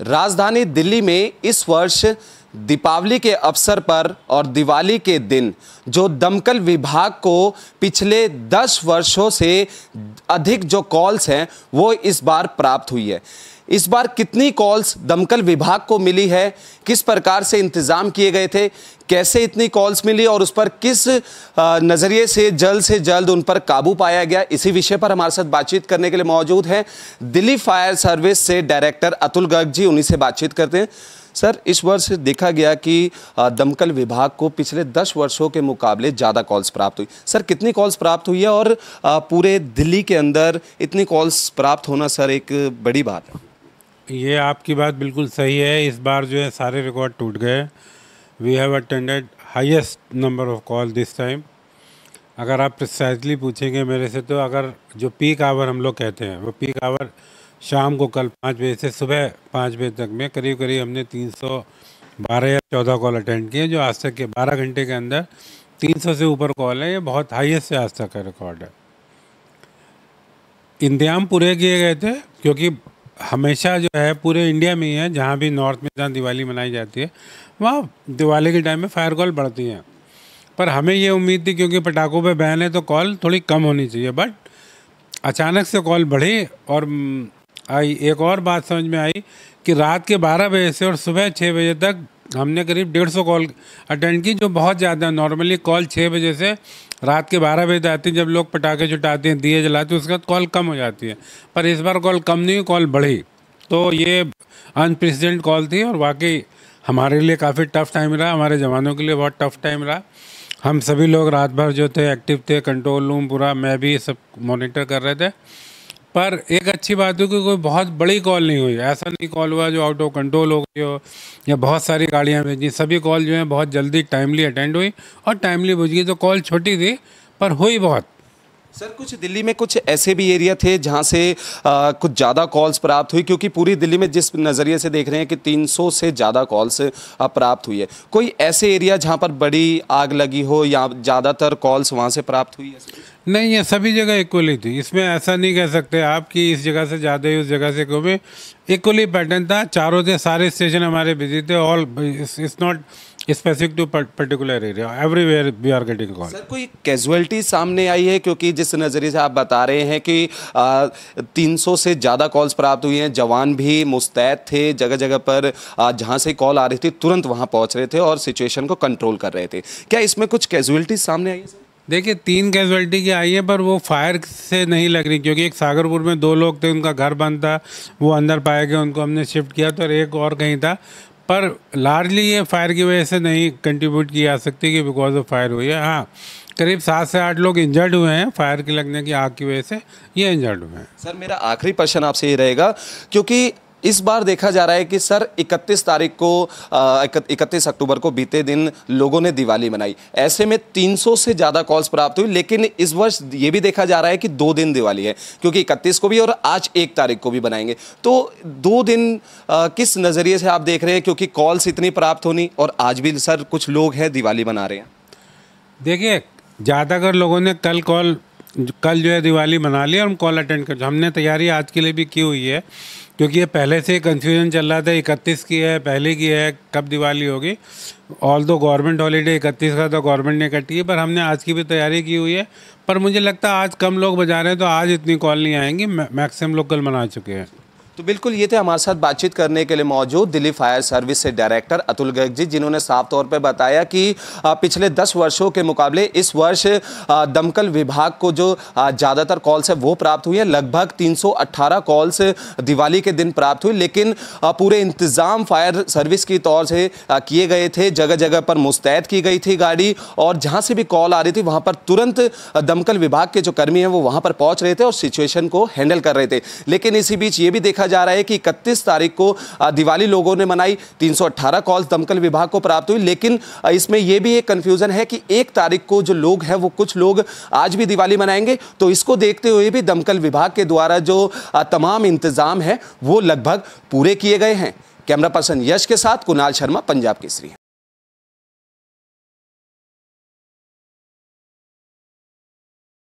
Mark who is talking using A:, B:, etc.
A: राजधानी दिल्ली में इस वर्ष दीपावली के अवसर पर और दिवाली के दिन जो दमकल विभाग को पिछले दस वर्षों से अधिक जो कॉल्स हैं वो इस बार प्राप्त हुई है इस बार कितनी कॉल्स दमकल विभाग को मिली है किस प्रकार से इंतज़ाम किए गए थे कैसे इतनी कॉल्स मिली और उस पर किस नज़रिए से जल्द से जल्द उन पर काबू पाया गया इसी विषय पर हमारे साथ बातचीत करने के लिए मौजूद हैं दिल्ली फायर सर्विस से डायरेक्टर अतुल गर्ग जी उन्हीं से बातचीत करते हैं सर इस वर्ष देखा गया कि दमकल विभाग को पिछले दस वर्षों के मुकाबले ज़्यादा कॉल्स प्राप्त हुई सर कितनी कॉल्स प्राप्त हुई है और पूरे दिल्ली के अंदर इतनी कॉल्स प्राप्त होना सर एक बड़ी बात है
B: ये आपकी बात बिल्कुल सही है इस बार जो है सारे रिकॉर्ड टूट गए we have attended highest number of call this time अगर आप प्रिसाइजली पूछेंगे मेरे से तो अगर जो पीक आवर हम लोग कहते हैं वो पीक आवर शाम को कल पाँच बजे से सुबह पाँच बजे तक में करीब करीब हमने तीन सौ बारह या चौदह कॉल अटेंड किए जो आज तक के बारह घंटे के अंदर तीन सौ से ऊपर कॉल है ये बहुत हाईएस्ट से आज तक का रिकॉर्ड है इंतजाम पूरे किए गए थे क्योंकि हमेशा जो है पूरे इंडिया में ही है जहाँ भी नॉर्थ में जहाँ दिवाली मनाई जाती है वहाँ दिवाली के टाइम में फायर कॉल बढ़ती हैं पर हमें ये उम्मीद थी क्योंकि पटाखों पे बहन है तो कॉल थोड़ी कम होनी चाहिए बट अचानक से कॉल बढ़ी और आई एक और बात समझ में आई कि रात के बारह बजे से और सुबह छः बजे तक हमने करीब डेढ़ सौ कॉल अटेंड की जो बहुत ज़्यादा नॉर्मली कॉल छः बजे से रात के बारह बजे आती हैं जब लोग पटाखे छुटाते हैं दिए जलाते हैं उसके बाद कॉल कम हो जाती है पर इस बार कॉल कम नहीं हुई कॉल बढ़ी तो ये अनप्रेसिडेंट कॉल थी और वाकई हमारे लिए काफ़ी टफ टाइम रहा हमारे जवानों के लिए बहुत टफ टाइम रहा हम सभी लोग रात भर जो थे एक्टिव थे कंट्रोल रूम पूरा मैं भी सब मॉनिटर कर रहे थे पर एक अच्छी बात है कि कोई बहुत बड़ी कॉल नहीं हुई ऐसा नहीं कॉल हुआ जो आउट ऑफ कंट्रोल हो गई हो या बहुत सारी गाड़ियाँ भेजी सभी कॉल जो है बहुत जल्दी टाइमली अटेंड हुई और टाइमली बुझ गई तो कॉल छोटी थी पर हुई बहुत
A: सर कुछ दिल्ली में कुछ ऐसे भी एरिया थे जहां से आ, कुछ ज़्यादा कॉल्स प्राप्त हुई क्योंकि पूरी दिल्ली में जिस नज़रिए से देख रहे हैं कि 300 से ज़्यादा कॉल्स प्राप्त हुई है कोई ऐसे एरिया जहां पर बड़ी आग लगी हो या ज़्यादातर कॉल्स वहां से प्राप्त हुई है
B: नहीं है सभी जगह इक्वली थी इसमें ऐसा नहीं कह सकते आप कि इस जगह से ज़्यादा ही उस जगह से कम इक्वली पैटर्न था चारों से सारे स्टेशन हमारे बिजी थे all it's not specific to particular area everywhere we are getting call sir कोई कैजुअलिटी सामने आई है क्योंकि
A: जिस नज़रिए से आप बता रहे हैं कि तीन सौ से ज़्यादा कॉल्स प्राप्त हुई हैं जवान भी मुस्तैद थे जगह जगह पर जहाँ से कॉल आ रही थी तुरंत वहाँ पहुँच रहे थे और सिचुएशन को कंट्रोल कर रहे थे
B: क्या इसमें कुछ कैजुअलिटी सामने आई है सर देखिए तीन कैजुअल्टी की आई है पर वो फायर से नहीं लग रही क्योंकि एक सागरपुर में दो लोग थे उनका घर बंद था वो अंदर पाए गए उनको हमने शिफ्ट किया तो एक और कहीं था पर लार्जली ये फायर की वजह से नहीं कंट्रीब्यूट की जा सकती कि बिकॉज ऑफ फायर हुई है हाँ करीब सात से आठ लोग इंजर्ड हुए हैं फायर के लगने की आग की वजह से ये इंजर्ड हुए हैं सर मेरा आखिरी प्रश्न आपसे ये रहेगा क्योंकि
A: इस बार देखा जा रहा है कि सर 31 तारीख को इकतीस अक्टूबर को बीते दिन लोगों ने दिवाली मनाई ऐसे में 300 से ज़्यादा कॉल्स प्राप्त हुई लेकिन इस वर्ष ये भी देखा जा रहा है कि दो दिन दिवाली है क्योंकि इकतीस को भी और आज एक तारीख को भी बनाएंगे तो दो दिन आ, किस नज़रिए से आप देख रहे हैं क्योंकि कॉल्स इतनी प्राप्त होनी और आज भी सर कुछ
B: लोग हैं दिवाली मना रहे हैं देखिए ज़्यादातर लोगों ने कल कॉल कल जो है दिवाली मना ली और हम कॉल अटेंड कर हमने तैयारी आज के लिए भी की हुई है क्योंकि ये पहले से कन्फ्यूजन चल रहा था इकतीस की है पहले की है कब दिवाली होगी ऑल दो गवर्नमेंट हॉलीडे इकतीस का तो गवर्नमेंट ने कटी है पर हमने आज की भी तैयारी की हुई है पर मुझे लगता है आज कम लोग बजा रहे हैं तो आज इतनी कॉल नहीं आएंगी मैक्सिमम लोग कल मना चुके हैं तो बिल्कुल ये थे
A: हमारे साथ बातचीत करने के लिए मौजूद दिल्ली फायर सर्विस से डायरेक्टर अतुल गर्ग जी जिन्होंने साफ तौर पर बताया कि पिछले दस वर्षों के मुकाबले इस वर्ष दमकल विभाग को जो ज़्यादातर कॉल्स है वो प्राप्त हुई है लगभग 318 कॉल्स दिवाली के दिन प्राप्त हुई लेकिन पूरे इंतज़ाम फायर सर्विस की तौर से किए गए थे जगह जगह पर मुस्तैद की गई थी गाड़ी और जहाँ से भी कॉल आ रही थी वहाँ पर तुरंत दमकल विभाग के जो कर्मी हैं वो वहाँ पर पहुँच रहे थे और सिचुएशन को हैंडल कर रहे थे लेकिन इसी बीच ये भी देखा जा रहा है कि इकतीस तारीख को दिवाली लोगों ने मनाई तीन कॉल्स दमकल विभाग को प्राप्त हुई लेकिन इसमें यह भी एक कंफ्यूजन है कि एक तारीख को जो लोग हैं वो कुछ लोग आज भी दिवाली मनाएंगे तो इसको देखते हुए भी दमकल विभाग के द्वारा जो तमाम इंतज़ाम है वो लगभग पूरे किए गए हैं कैमरा पर्सन यश के साथ कुणाल शर्मा पंजाब केसरी